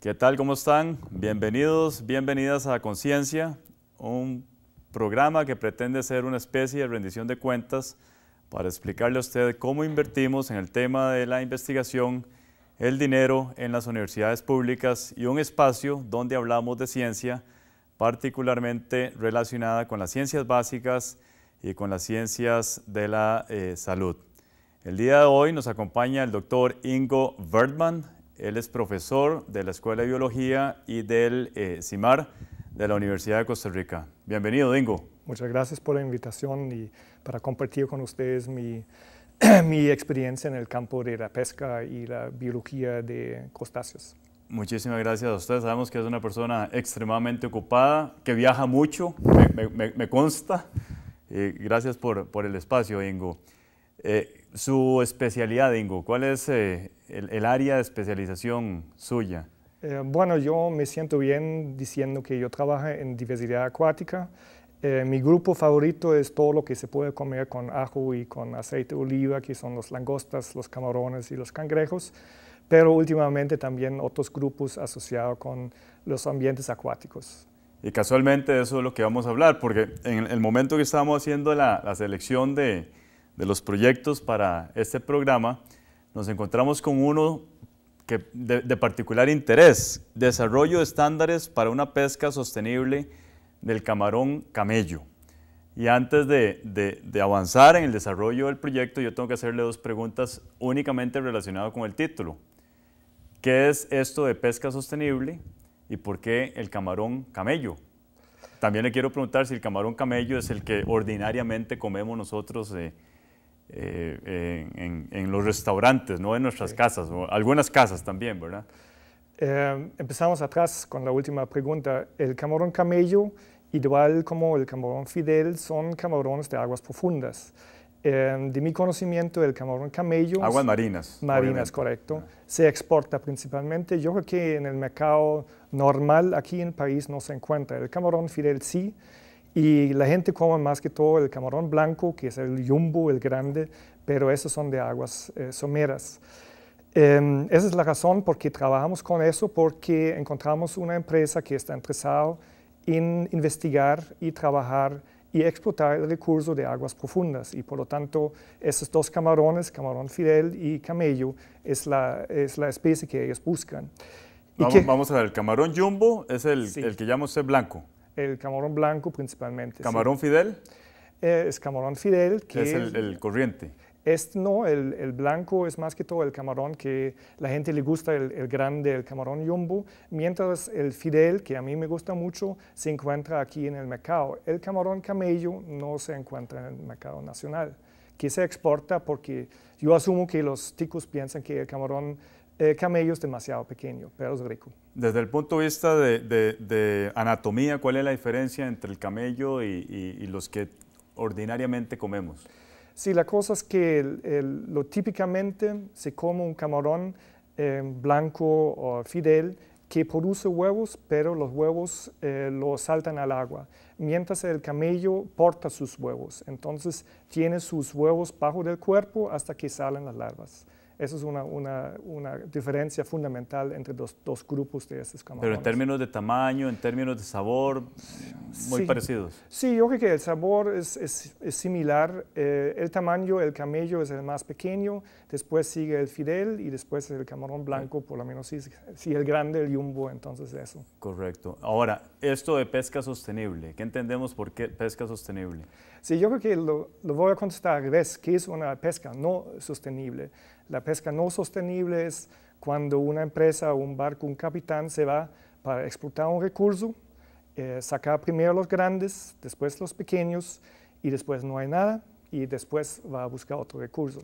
¿Qué tal? ¿Cómo están? Bienvenidos, bienvenidas a Conciencia, un programa que pretende ser una especie de rendición de cuentas para explicarle a usted cómo invertimos en el tema de la investigación, el dinero en las universidades públicas y un espacio donde hablamos de ciencia, particularmente relacionada con las ciencias básicas y con las ciencias de la eh, salud. El día de hoy nos acompaña el doctor Ingo Bergman, él es profesor de la Escuela de Biología y del eh, CIMAR de la Universidad de Costa Rica. Bienvenido, Dingo. Muchas gracias por la invitación y para compartir con ustedes mi, experiencia en el campo de la pesca y la biología de crustáceos. Muchísimas gracias a ustedes Sabemos que es una persona extremadamente ocupada, que viaja mucho, me, consta. Eh, gracias por, por, el espacio, Ingo. Eh, su especialidad, Ingo, ¿cuál es eh, el, área de especialización suya? Eh, bueno, yo me siento bien diciendo que yo trabajo en diversidad acuática. Eh, mi grupo favorito es todo lo que se puede comer con ajo y con aceite de oliva, que son los langostas, los camarones y los cangrejos, pero últimamente también otros grupos asociados con los ambientes acuáticos. Y casualmente eso es lo que vamos a hablar, porque en el momento que estábamos haciendo la selección de, de los proyectos para este programa, nos encontramos con uno que de, particular interés, desarrollo de estándares para una pesca sostenible del camarón camello. Y antes de, avanzar en el desarrollo del proyecto, yo tengo que hacerle dos preguntas únicamente relacionadas con el título. ¿Qué es esto de pesca sostenible y por qué el camarón camello? También le quiero preguntar si el camarón camello es el que ordinariamente comemos nosotros eh, eh, en, los restaurantes, no en nuestras casas, algunas casas también, ¿verdad? Eh, empezamos atrás con la última pregunta. El camarón camello, igual como el camarón fidel, son camarones de aguas profundas. Eh, de mi conocimiento, el camarón camello... Aguas marinas. Marinas, correcto. Ah. Se exporta principalmente. Yo creo que en el mercado normal aquí en el país no se encuentra. El camarón fidel sí, y la gente come más que todo el camarón blanco, que es el yumbo, el grande, pero esos son de aguas eh, someras. Em, esa es la razón por qué trabajamos con eso, porque encontramos una empresa que está interesada en investigar y trabajar y explotar el recurso de aguas profundas. Y por lo tanto, esos dos camarones, camarón fidel y camello, es la, es la especie que ellos buscan. Vamos, a ver, el camarón jumbo es el, que el que llamamos blanco el camarón blanco principalmente. ¿Camarón Fidel? Eh, es camarón Fidel. Que es el, corriente. Es este no, el, blanco es más que todo el camarón que la gente le gusta, el, grande, el camarón yombo. mientras el fidel, que a mí me gusta mucho, se encuentra aquí en el mercado. El camarón camello no se encuentra en el mercado nacional, que se exporta porque yo asumo que los ticos piensan que el camarón eh, camello es demasiado pequeño, pero es rico. Desde el punto de vista de, anatomía, ¿cuál es la diferencia entre el camello y, los que ordinariamente comemos? Sí, la cosa es que lo típicamente se come un camarón eh, blanco o fidel que produce huevos, pero los huevos eh, los saltan al agua, mientras el camello porta sus huevos. Entonces tiene sus huevos bajo del cuerpo hasta que salen las larvas. Esa es una, una, diferencia fundamental entre los dos grupos de estos camarones. Pero en términos de tamaño, en términos de sabor, muy parecidos. Sí, yo creo que el sabor es, es, es similar. Eh, el tamaño, el camello es el más pequeño, después sigue el fidel y después el camarón blanco, por lo menos si, si el grande, el yumbo, entonces eso. Correcto. Ahora, esto de pesca sostenible, ¿qué entendemos por qué pesca sostenible? Sí, yo creo que lo, voy a contestar al revés, que es una pesca no sostenible. La pesca no sostenible es cuando una empresa, un barco, un capitán se va para explotar un recurso, eh, saca primero los grandes, después los pequeños, y después no hay nada, y después va a buscar otro recurso.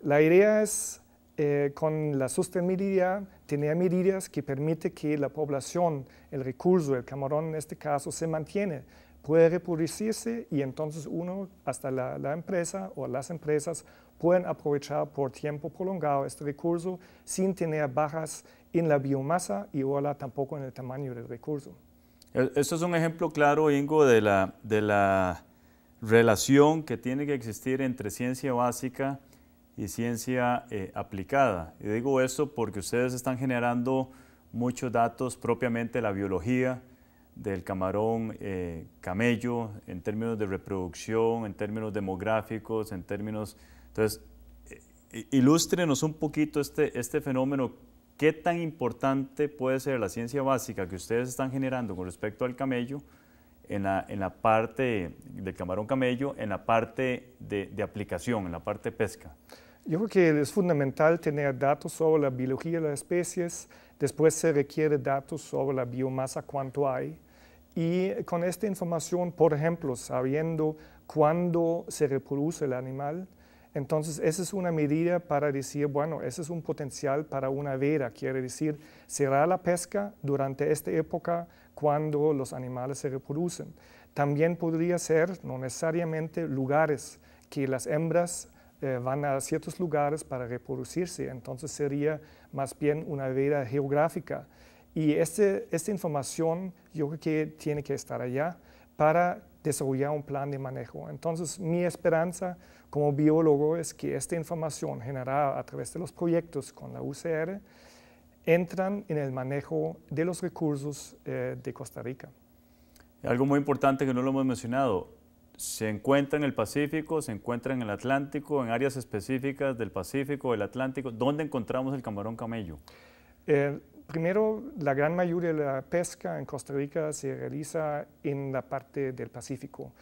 La idea es, eh, con la sostenibilidad, tener medidas que permiten que la población, el recurso, el camarón en este caso, se mantiene, puede reproducirse y entonces uno, hasta la, empresa o las empresas, pueden aprovechar por tiempo prolongado este recurso sin tener bajas en la biomasa y ahora tampoco en el tamaño del recurso. Eh, esto es un ejemplo claro, Ingo, de la, de la relación que tiene que existir entre ciencia básica y ciencia eh, aplicada. Y digo esto porque ustedes están generando muchos datos propiamente de la biología, del camarón eh, camello en términos de reproducción, en términos demográficos, en términos... Entonces, eh, ilústrenos un poquito este, este, fenómeno. ¿Qué tan importante puede ser la ciencia básica que ustedes están generando con respecto al camello en la, parte del camarón camello, en la parte de, de aplicación, en la parte pesca? Yo creo que es fundamental tener datos sobre la biología de las especies, Después se requiere datos sobre la biomasa, cuánto hay. Y con esta información, por ejemplo, sabiendo cuándo se reproduce el animal, entonces, esa es una medida para decir, bueno, ese es un potencial para una vera, quiere decir, será la pesca durante esta época cuando los animales se reproducen. También podría ser, no necesariamente, lugares que las hembras eh, van a ciertos lugares para reproducirse, entonces sería más bien una veda geográfica. Y este, esta información yo creo que tiene que estar allá para desarrollar un plan de manejo. Entonces, mi esperanza como biólogo es que esta información generada a través de los proyectos con la UCR entran en el manejo de los recursos eh, de Costa Rica. Algo muy importante que no lo hemos mencionado, se encuentra en el Pacífico, se encuentra en el Atlántico, en áreas específicas del Pacífico, del Atlántico. ¿Dónde encontramos el camarón camello? Eh, primero, la gran mayoría de la pesca en Costa Rica se realiza en la parte del Pacífico.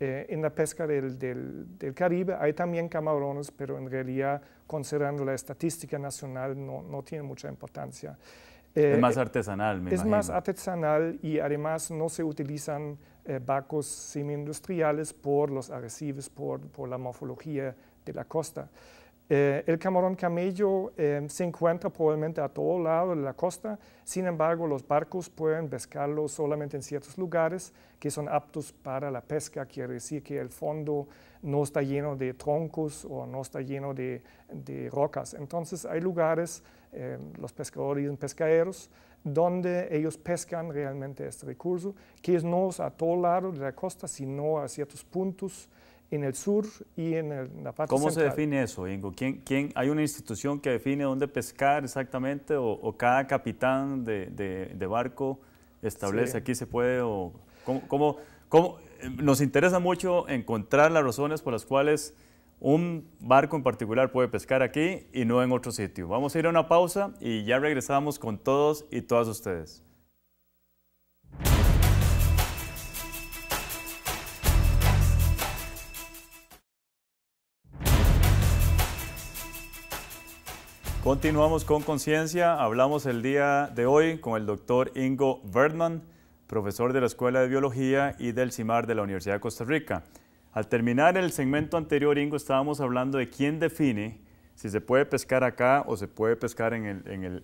Eh, en la pesca del, del, Caribe hay también camarones, pero en realidad, considerando la estadística nacional, no tiene mucha importancia es más eh, artesanal, me Es más artesanal y además no se utilizan barcos eh, semi-industriales por los arrecifes, por, la morfología de la costa. Eh, el camarón camello se encuentra probablemente a todo lado de la costa, sin embargo los barcos pueden pescarlo solamente en ciertos lugares que son aptos para la pesca, quiere decir que el fondo no está lleno de troncos o no está lleno de rocas. Entonces hay lugares eh, los pescadores pescaderos, donde ellos pescan realmente este recurso, que es no a todo lado de la costa, sino a ciertos puntos en el sur y en, el, la parte ¿Cómo se define eso, Ingo? ¿Quién, quién, ¿Hay una institución que define dónde pescar exactamente o, cada capitán de, de, barco establece aquí se puede? O, cómo, cómo? Eh, nos interesa mucho encontrar las razones por las cuales un barco en particular puede pescar aquí y no en otro sitio. Vamos a ir a una pausa y ya regresamos con todos y todas ustedes. Continuamos con conciencia. Hablamos el día de hoy con el doctor Ingo Bergman, profesor de la Escuela de Biología y del CIMAR de la Universidad de Costa Rica. Al terminar el segmento anterior, Ingo, estábamos hablando de quién define si se puede pescar acá o se puede pescar en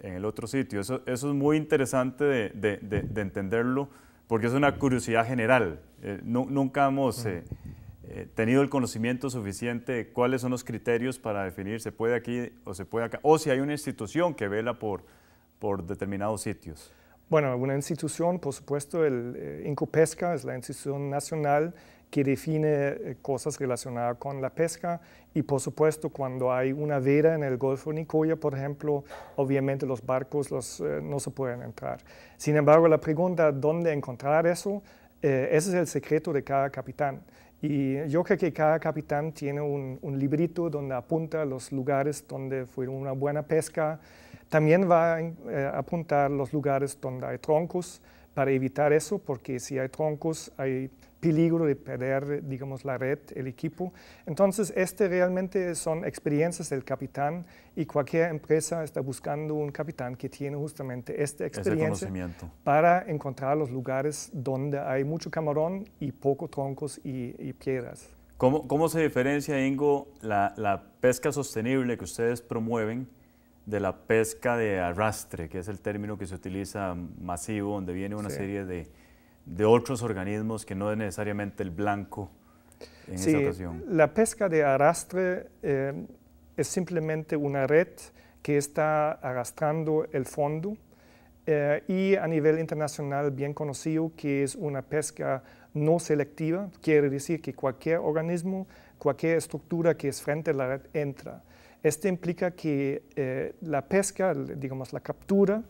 el, otro sitio. Eso, eso, es muy interesante de, entenderlo porque es una curiosidad general. Eh, nunca hemos eh, eh, tenido el conocimiento suficiente de cuáles son los criterios para definir se puede aquí o se puede acá, o si hay una institución que vela por, por determinados sitios. Bueno, una institución, por supuesto, el INCOPESCA es la institución nacional que define eh, cosas relacionadas con la pesca y por supuesto cuando hay una vera en el Golfo Nicoya, por ejemplo, obviamente los barcos los, eh, no se pueden entrar. Sin embargo, la pregunta dónde encontrar eso, eh, ese es el secreto de cada capitán. Y yo creo que cada capitán tiene un, librito donde apunta los lugares donde fue una buena pesca. También va a apuntar los lugares donde hay troncos para evitar eso, porque si hay troncos hay peligro de perder, digamos, la red, el equipo. Entonces, este realmente son experiencias del capitán y cualquier empresa está buscando un capitán que tiene justamente esta experiencia para encontrar los lugares donde hay mucho camarón y poco troncos y, piedras. ¿Cómo, se diferencia, Ingo, la pesca sostenible que ustedes promueven? de la pesca de arrastre, que es el término que se utiliza masivo, donde viene una serie de, otros organismos que no es necesariamente el blanco en esa esta ocasión. La pesca de arrastre eh, es simplemente una red que está arrastrando el fondo eh, y a nivel internacional bien conocido que es una pesca no selectiva, quiere decir que cualquier organismo, cualquier estructura que es frente a la red entra. Esto implica que eh, la pesca, digamos la captura,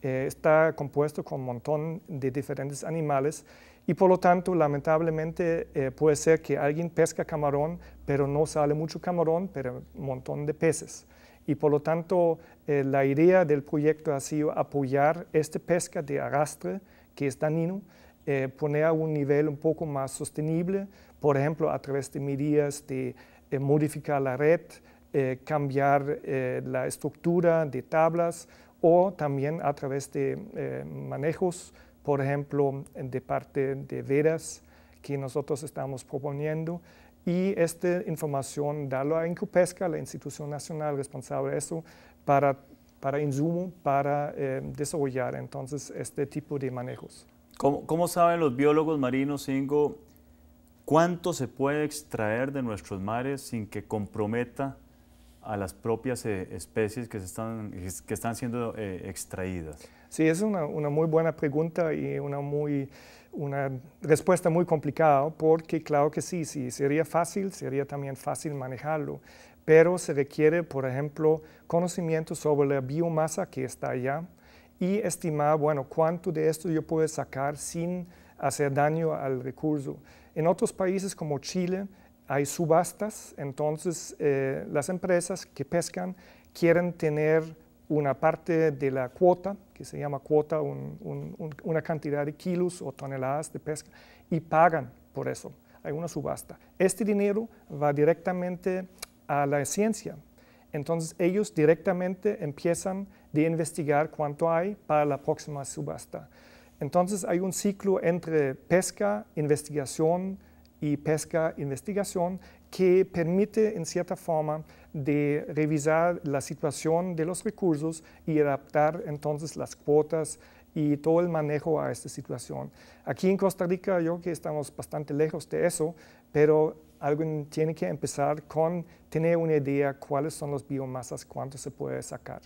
eh, está compuesto con un montón de diferentes animales y por lo tanto lamentablemente eh, puede ser que alguien pesca camarón, pero no sale mucho camarón, pero un montón de peces. Y por lo tanto la idea del proyecto ha sido apoyar esta pesca de arrastre que es Danino, poner a un nivel un poco más sostenible, por ejemplo a través de medidas de modificar la red, eh, cambiar eh, la estructura de tablas o también a través de eh, manejos, por ejemplo, de parte de veras que nosotros estamos proponiendo. Y esta información darlo a Incupesca, la institución nacional responsable de eso, para, para insumo, para desarrollar entonces este tipo de manejos. ¿Cómo, cómo saben los biólogos marinos, Ingo, cuánto se puede extraer de nuestros mares sin que comprometa a las propias eh, especies que, están, que están siendo eh, extraídas? Sí, es una, una, muy buena pregunta y una, muy, una respuesta muy complicada, porque claro que sí, sí, sería fácil, sería también fácil manejarlo, pero se requiere, por ejemplo, conocimiento sobre la biomasa que está allá y estimar, bueno, cuánto de esto yo puedo sacar sin hacer daño al recurso. En otros países como Chile, hay subastas, entonces eh, las empresas que pescan quieren tener una parte de la cuota, que se llama cuota, una cantidad de kilos o toneladas de pesca, y pagan por eso. Hay una subasta. Este dinero va directamente a la ciencia. Entonces ellos directamente empiezan de investigar cuánto hay para la próxima subasta. Entonces hay un ciclo entre pesca, investigación, y pesca investigación que permite en cierta forma de revisar la situación de los recursos y adaptar entonces las cuotas y todo el manejo a esta situación. Aquí en Costa Rica yo creo que estamos bastante lejos de eso, pero alguien tiene que empezar con tener una idea cuáles son los biomasas, cuánto se puede sacar.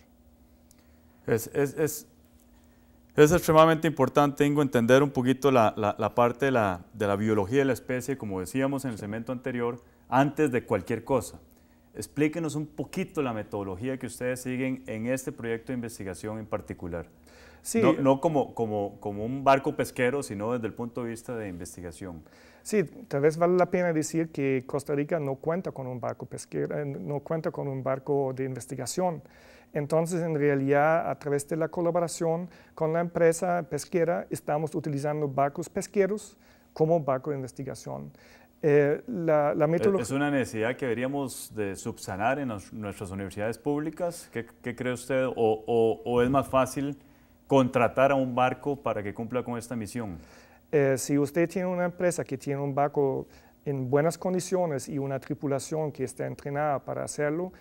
es, es es extremadamente importante, tengo entender un poquito la, parte de la, biología de la especie, como decíamos en el segmento anterior, antes de cualquier cosa. Explíquenos un poquito la metodología que ustedes siguen en este proyecto de investigación en particular. Sí. No, como, como, como un barco pesquero, sino desde el punto de vista de investigación. Sí, tal vez vale la pena decir que Costa Rica no cuenta con un barco pesquero, eh, no cuenta con un barco de investigación. Entonces, en realidad, a través de la colaboración con la empresa pesquera, estamos utilizando barcos pesqueros como barco de investigación. Eh, la, la eh, es una necesidad que deberíamos de subsanar en nuestras universidades públicas. ¿Qué, cree usted? ¿O es más fácil contratar a un barco para que cumpla con esta misión? Eh, si usted tiene una empresa que tiene un barco en buenas condiciones y una tripulación que está entrenada para hacerlo,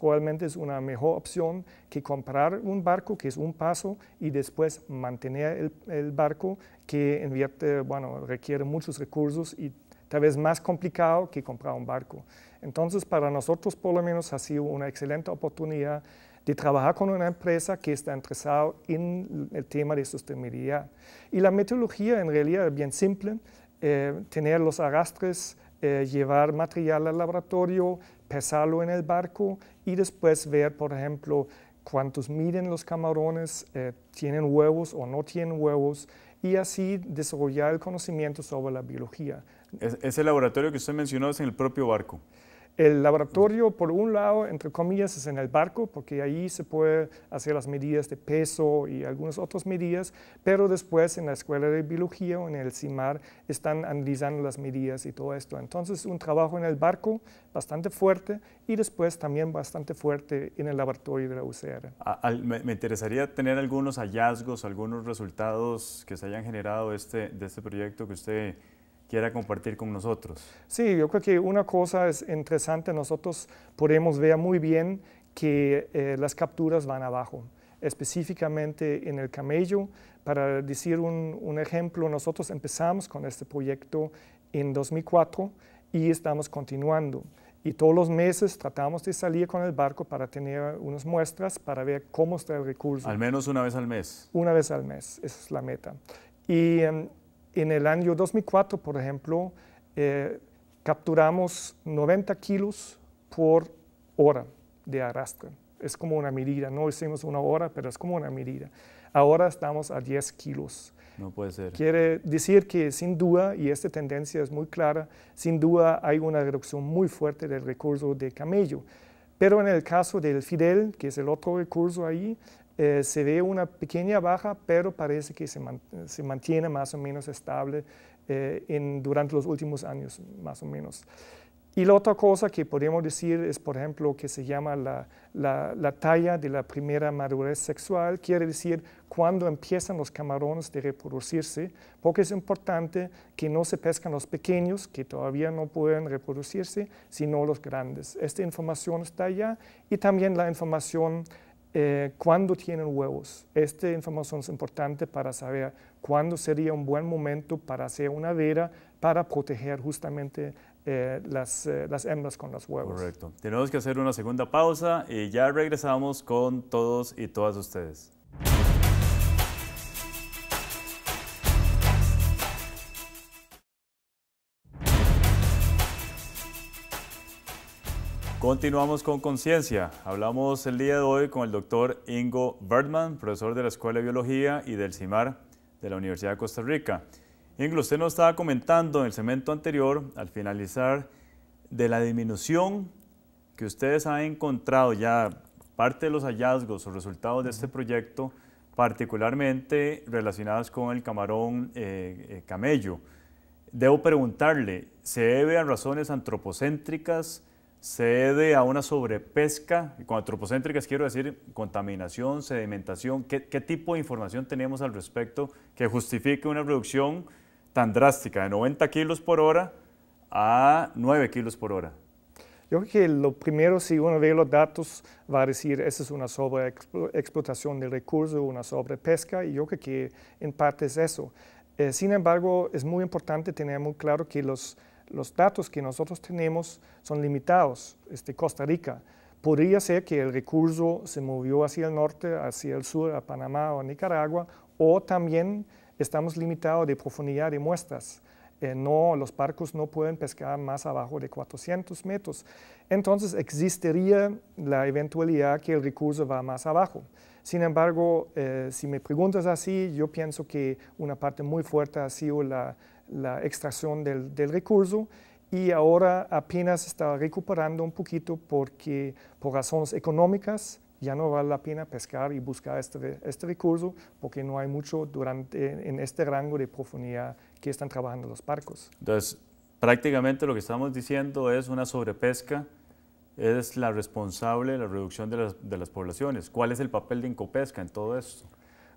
probablemente es una mejor opción que comprar un barco, que es un paso, y después mantener el, el barco, que invierte, bueno, requiere muchos recursos y tal vez más complicado que comprar un barco. Entonces, para nosotros por lo menos ha sido una excelente oportunidad de trabajar con una empresa que está interesada en el tema de sostenibilidad. Y la metodología en realidad es bien simple, eh, tener los arrastres, eh, llevar material al laboratorio, pesarlo en el barco y después ver, por ejemplo, cuántos miden los camarones, eh, tienen huevos o no tienen huevos, y así desarrollar el conocimiento sobre la biología. Es, ese laboratorio que usted mencionó es en el propio barco. El laboratorio, por un lado, entre comillas, es en el barco, porque ahí se puede hacer las medidas de peso y algunas otras medidas, pero después en la escuela de biología o en el CIMAR están analizando las medidas y todo esto. Entonces, un trabajo en el barco bastante fuerte y después también bastante fuerte en el laboratorio de la UCR. me, interesaría tener algunos hallazgos, algunos resultados que se hayan generado este, de este proyecto que usted quiera compartir con nosotros. Sí, yo creo que una cosa es interesante, nosotros podemos ver muy bien que eh, las capturas van abajo, específicamente en el camello. Para decir un, ejemplo, nosotros empezamos con este proyecto en 2004 y estamos continuando. Y todos los meses tratamos de salir con el barco para tener unas muestras para ver cómo está el recurso. Al menos una vez al mes. Una vez al mes, esa es la meta. Y em, en el año 2004, por ejemplo, eh, capturamos 90 kilos por hora de arrastre. Es como una medida, no hicimos una hora, pero es como una medida. Ahora estamos a 10 kilos. No puede ser. Quiere decir que sin duda, y esta tendencia es muy clara, sin duda hay una reducción muy fuerte del recurso de camello. Pero en el caso del Fidel, que es el otro recurso ahí, eh, se ve una pequeña baja, pero parece que se, mantiene más o menos estable eh, durante los últimos años, más o menos. Y la otra cosa que podemos decir es, por ejemplo, que se llama la, la talla de la primera madurez sexual, quiere decir cuando empiezan los camarones de reproducirse, porque es importante que no se pescan los pequeños, que todavía no pueden reproducirse, sino los grandes. Esta información está allá y también la información eh, cuándo tienen huevos. Esta información es importante para saber cuándo sería un buen momento para hacer una vera para proteger justamente eh, las, eh, las, hembras con los huevos. Correcto. Tenemos que hacer una segunda pausa y ya regresamos con todos y todas ustedes. Continuamos con conciencia. Hablamos el día de hoy con el doctor Ingo Bergman, profesor de la Escuela de Biología y del CIMAR de la Universidad de Costa Rica. Ingo, usted nos estaba comentando en el segmento anterior, al finalizar, de la disminución que ustedes han encontrado ya, parte de los hallazgos o resultados de este proyecto, particularmente relacionados con el camarón eh, eh, camello. Debo preguntarle, ¿se debe a razones antropocéntricas? cede a una sobrepesca, con antropocéntricas quiero decir contaminación, sedimentación, ¿qué, tipo de información tenemos al respecto que justifique una reducción tan drástica de 90 kilos por hora a 9 kilos por hora? Yo creo que lo primero, si uno ve los datos, va a decir, esa es una sobreexplotación del recurso, una sobrepesca, y yo creo que en parte es eso. Eh, sin embargo, es muy importante tener muy claro que los los datos que nosotros tenemos son limitados. Este, Costa Rica, podría ser que el recurso se movió hacia el norte, hacia el sur, a Panamá o a Nicaragua, o también estamos limitados de profundidad de muestras. Eh, no, los barcos no pueden pescar más abajo de 400 metros. Entonces existiría la eventualidad que el recurso va más abajo. Sin embargo, eh, si me preguntas así, yo pienso que una parte muy fuerte ha sido la la extracción del, del, recurso y ahora apenas está recuperando un poquito porque por razones económicas ya no vale la pena pescar y buscar este, este recurso porque no hay mucho durante, en este rango de profundidad que están trabajando los barcos. Entonces, prácticamente lo que estamos diciendo es una sobrepesca es la responsable de la reducción de las, de las poblaciones. ¿Cuál es el papel de Incopesca en todo esto?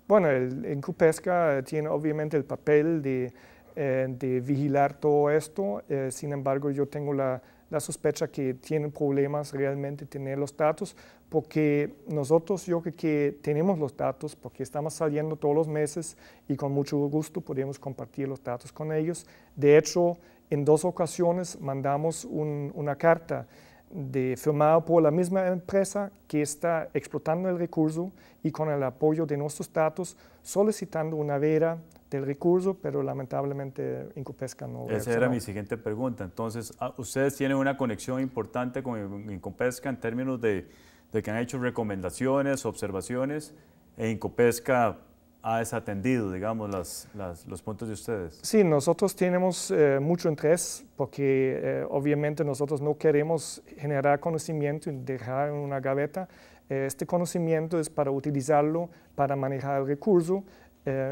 Bueno, el, Incopesca tiene obviamente el papel de eh, de vigilar todo esto. Eh, sin embargo, yo tengo la, la, sospecha que tienen problemas realmente tener los datos, porque nosotros, yo creo que tenemos los datos, porque estamos saliendo todos los meses y con mucho gusto podemos compartir los datos con ellos. De hecho, en dos ocasiones mandamos una carta de, firmado por la misma empresa que está explotando el recurso y con el apoyo de nuestros datos solicitando una vera del recurso, pero lamentablemente Incopesca no. Esa era mi siguiente pregunta. Entonces, ah, ustedes tienen una conexión importante con Incopesca en términos de, de que han hecho recomendaciones, observaciones, e Incopesca ha desatendido, digamos, los puntos de ustedes? Sí, nosotros tenemos eh, mucho interés porque eh, obviamente nosotros no queremos generar conocimiento y dejar en una gaveta. Eh, este conocimiento es para utilizarlo, para manejar el recurso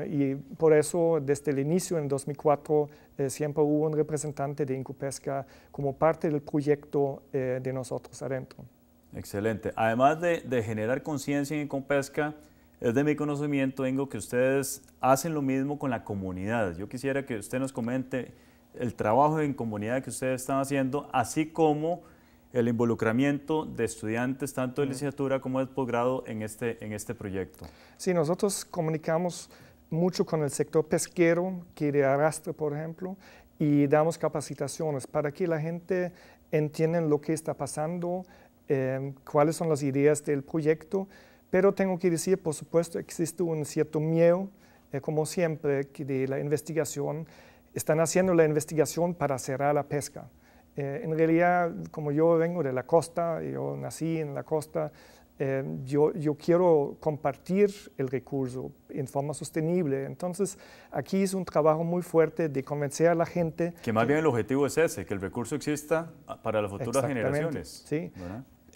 y por eso desde el inicio, en 2004, siempre hubo un representante de IncoPesca como parte del proyecto de nosotros adentro. Excelente. Además de, de generar conciencia en IncoPesca, es de mi conocimiento, tengo que ustedes hacen lo mismo con la comunidad. Yo quisiera que usted nos comente el trabajo en comunidad que ustedes están haciendo, así como el involucramiento de estudiantes, tanto de licenciatura como de posgrado, en este, en este proyecto. Sí, nosotros comunicamos mucho con el sector pesquero, que de arrastre, por ejemplo, y damos capacitaciones para que la gente entienda lo que está pasando, eh, cuáles son las ideas del proyecto. Pero tengo que decir, por supuesto, existe un cierto miedo, eh, como siempre, de la investigación. Están haciendo la investigación para cerrar la pesca. Eh, en realidad, como yo vengo de la costa, yo nací en la costa, eh, yo, yo, quiero compartir el recurso en forma sostenible. Entonces, aquí es un trabajo muy fuerte de convencer a la gente. Que más bien el objetivo es ese, que el recurso exista para las futuras generaciones. Sí.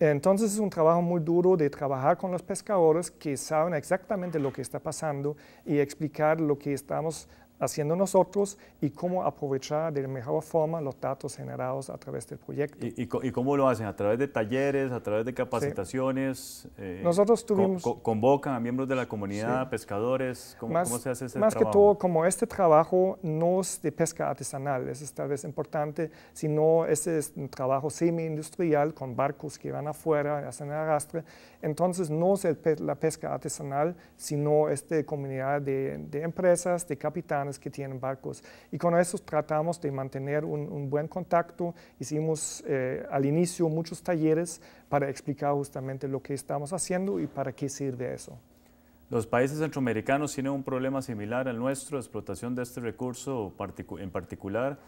Entonces es un trabajo muy duro de trabajar con los pescadores que saben exactamente lo que está pasando y explicar lo que estamos haciendo nosotros y cómo aprovechar de la mejor forma los datos generados a través del proyecto. ¿Y, cómo lo hacen? ¿A través de talleres, a través de capacitaciones? Eh, nosotros tuvimos... ¿Convocan a miembros de la comunidad, pescadores? ¿Cómo, se hace ese trabajo? Más que todo, como este trabajo no es de pesca artesanal, eso es tal vez importante, sino ese es un trabajo semi-industrial con barcos que van afuera, hacen el arrastre, entonces no es la pesca artesanal, sino esta comunidad de, empresas, de capitanes que tienen barcos. Y con eso tratamos de mantener un, buen contacto. Hicimos eh, al inicio muchos talleres para explicar justamente lo que estamos haciendo y para qué sirve eso. Los países centroamericanos tienen un problema similar al nuestro, explotación de este recurso en particular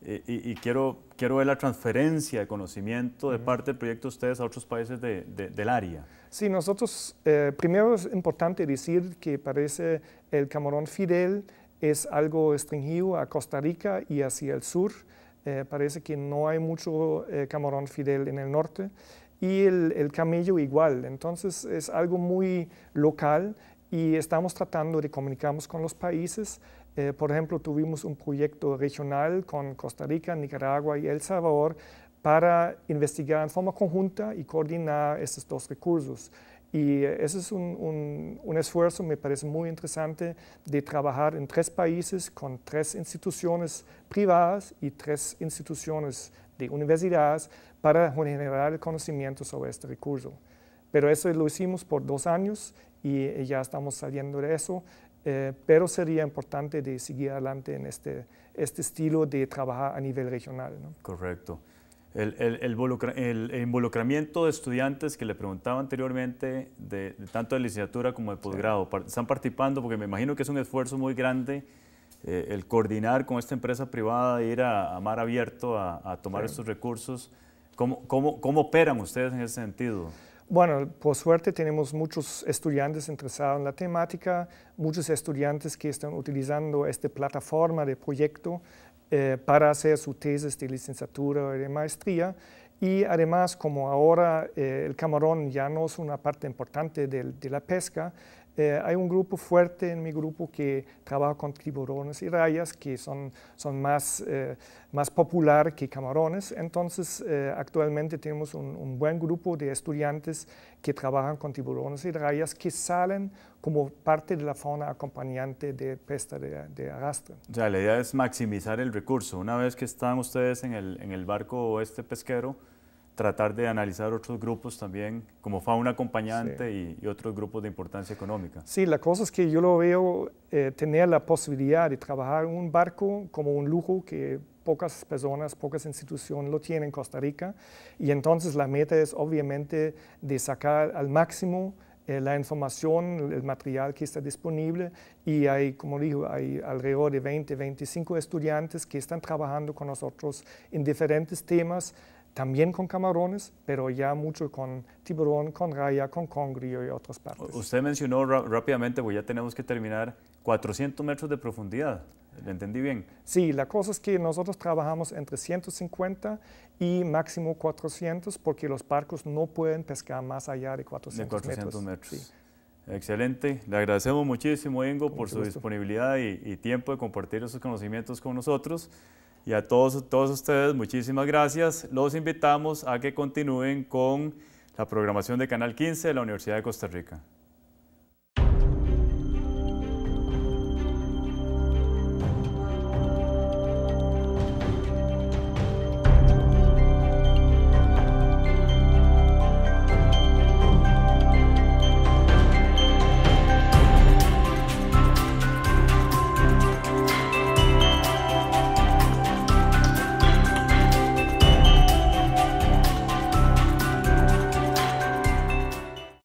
y, quiero, quiero ver la transferencia de conocimiento de parte del proyecto de ustedes a otros países del área. Sí, nosotros, eh, primero es importante decir que parece el camarón fidel es algo restringido a Costa Rica y hacia el sur. Eh, parece que no hay mucho eh, camarón fidel en el norte. Y el, el camello igual. Entonces es algo muy local y estamos tratando de comunicarnos con los países eh, por ejemplo, tuvimos un proyecto regional con Costa Rica, Nicaragua y El Salvador para investigar en forma conjunta y coordinar estos dos recursos. Y eh, ese es un, un, un, esfuerzo, me parece muy interesante, de trabajar en tres países con tres instituciones privadas y tres instituciones de universidades para generar el conocimiento sobre este recurso. Pero eso lo hicimos por dos años y eh, ya estamos saliendo de eso. Eh, pero sería importante de seguir adelante en este, este estilo de trabajar a nivel regional. Correcto. El, el, involucramiento de estudiantes que le preguntaba anteriormente, de, tanto de licenciatura como de posgrado, están participando porque me imagino que es un esfuerzo muy grande eh, el coordinar con esta empresa privada, ir a, mar abierto a, tomar estos recursos. ¿Cómo, ¿Cómo, cómo, operan ustedes en ese sentido? Bueno, por suerte tenemos muchos estudiantes interesados en la temática, muchos estudiantes que están utilizando esta plataforma de proyecto eh, para hacer su tesis de licenciatura o de maestría. Y además, como ahora eh, el camarón ya no es una parte importante de la pesca, eh, hay un grupo fuerte en mi grupo que trabaja con tiburones y rayas, que son, son más, eh, más popular que camarones. Entonces, eh, actualmente tenemos un, un, buen grupo de estudiantes que trabajan con tiburones y rayas que salen como parte de la fauna acompañante de pesca de, de, arrastre. O la idea es maximizar el recurso. Una vez que están ustedes en el, en el barco este pesquero, tratar de analizar otros grupos también como fauna acompañante y, otros grupos de importancia económica. Sí, la cosa es que yo lo veo eh, tener la posibilidad de trabajar un barco como un lujo que pocas personas, pocas instituciones lo tienen en Costa Rica y entonces la meta es obviamente de sacar al máximo eh, la información, el material que está disponible y hay, como digo, hay alrededor de 20, 25 estudiantes que están trabajando con nosotros en diferentes temas también con camarones, pero ya mucho con tiburón, con raya, con congrio y otros partes. Usted mencionó rápidamente, pues ya tenemos que terminar, 400 metros de profundidad. ¿Le entendí bien? Sí, la cosa es que nosotros trabajamos entre 150 y máximo 400 porque los barcos no pueden pescar más allá de 400, de 400 metros. Sí. Excelente. Le agradecemos muchísimo, Ingo, por su disponibilidad y, y tiempo de compartir esos conocimientos con nosotros y a todos, todos ustedes muchísimas gracias. Los invitamos a que continúen con la programación de Canal 15 de la Universidad de Costa Rica.